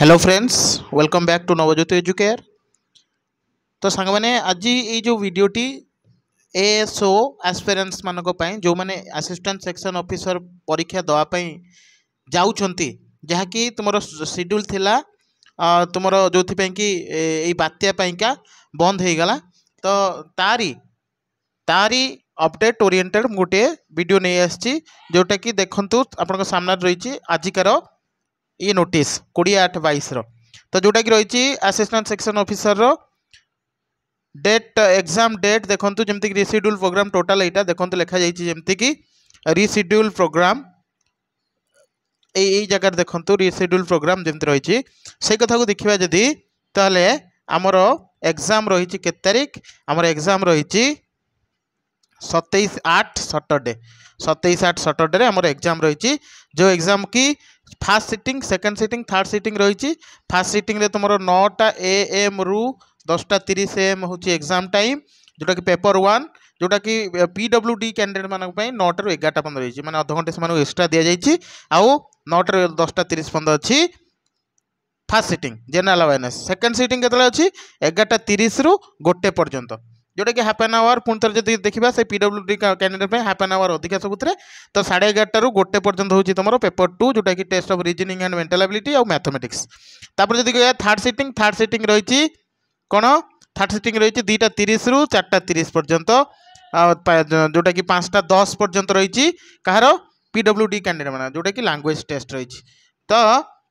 hello friends welcome back to Navjyoti Educare तो song मैंने आज ये जो भिडटी एएसओ आस्पेरेन्स मान जो मैंने आसीस्टाट सेक्शन अफिसर परीक्षा दवापाई जाऊँच जहाँकि तुम सिड्यूल थिला तुम जो कि बात्यापाईका बंद होगा तो तारी तारी अपडेट ओरिएंटेड गोटे भिड नहीं आसीच् जोटा कि देखु आप रही आजिकार ଇ ନୋଟିସ୍ କୋଡ଼ିଏ ଆଠ ବାଇଶର ତ ଯେଉଁଟାକି ରହିଛି ଆସିଷ୍ଟାଣ୍ଟ ସେକ୍ସନ୍ ଅଫିସର୍ର ଡେଟ୍ ଏକ୍ଜାମ୍ ଡେଟ୍ ଦେଖନ୍ତୁ ଯେମିତିକି ରିସିଡ୍ୟୁଲ୍ ପ୍ରୋଗ୍ରାମ୍ ଟୋଟାଲ୍ ଏଇଟା ଦେଖନ୍ତୁ ଲେଖାଯାଇଛି ଯେମିତିକି ରିସିଡ୍ୟୁଲ୍ ପ୍ରୋଗ୍ରାମ୍ ଏଇ ଏଇ ଜାଗାରେ ଦେଖନ୍ତୁ ରିସିଡ୍ୟୁଲ୍ ପ୍ରୋଗ୍ରାମ୍ ଯେମିତି ରହିଛି ସେଇ କଥାକୁ ଦେଖିବା ଯଦି ତାହେଲେ ଆମର ଏକ୍ଜାମ୍ ରହିଛି କେତେ ତାରିଖ ଆମର ଏକ୍ଜାମ୍ ରହିଛି ସତେଇଶ ଆଠ ସଟର୍ଡ଼େ ସତେଇଶ ଆଠ ସଟର୍ଡ଼େରେ ଆମର ଏକ୍ଜାମ୍ ରହିଛି ଯେଉଁ ଏକ୍ଜାମ୍ କି first sitting second sitting third sitting রয়েছে ফার্স্ট সিটিংরে তোমার নটা এ এম রু দশটা তিরিশ এ এম হচ্ছে এক্সাম টাইম যেটাকি পেপর ওয়ান যেটা কি পিডব্লু ডি ক্যান্ডিডেট মানুষ নটার এগারোটা পনেরো রয়েছে মানে অধঘণ্টা সে এক্সট্রা দিয়া যাই আউটার দশটা তিরিশ পনেরো অছি first sitting general awareness second sitting কেতলে অছি এগারোটা তিরিশ রু গোটে পর্যন্ত जोटा कि हाफ एन आवर पुणी थे देखा से पिडब्ल्यू डी कैंडिडेट में हाफ एन आवर अधिका सबुते तो साढ़े एगारटार गोटे पर्यटन हूँ तुम पेपर टू जोटा कि test of reasoning and mental ability और मैथमेटिक्स तापर जब कह थार्ड सीटिंग थार्ड सीट रही कौन थार्ड सीटिंग रही दुईटा तीस रु चार्टा तीस पर्यंत जोटा कि पाँचटा दस पर्यंत रही कहार पिडब्ल्यू डी कैंडिडेट मान जोटा कि लांगुएज टेस्ट रही तो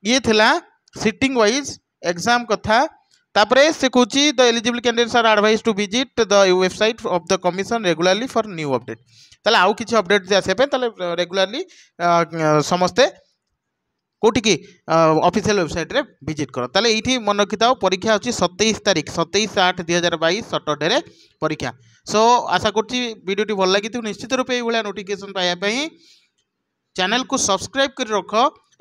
ये थिला सीटिंग वाइज एग्जाम कथा তারপরে সে কুচি the eligible candidates are advised to visit the website of the commission regularly for new update তাহলে আউ কিছু অপডেট আসবে তাহলে রেগুলারলি সমস্তে কোটিকি অফিসিয়াল ওয়েবসাইট্রে ভিজিট কর তাহলে এইটি মনে রক্ষিথাও পরীক্ষা হচ্ছে সতেইশ তারিখ সতেইশ আট দুই হাজার বাইশ সটরডে পরীক্ষা সো আশা করছি ভিডিওটি ভাল লাগি নিশ্চিত রূপে এইভাবে নোটিফিকেসন পাইবা চ্যানেল কু সবসক্রাইব করে রখ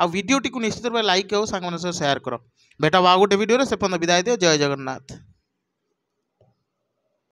আ ভিডিওটি নিশ্চিত রূপে লাইক ও সাংমানের সহ সেয়ার কর बेटा बाबू वीडियो से विदाय दियो जय जगन्नाथ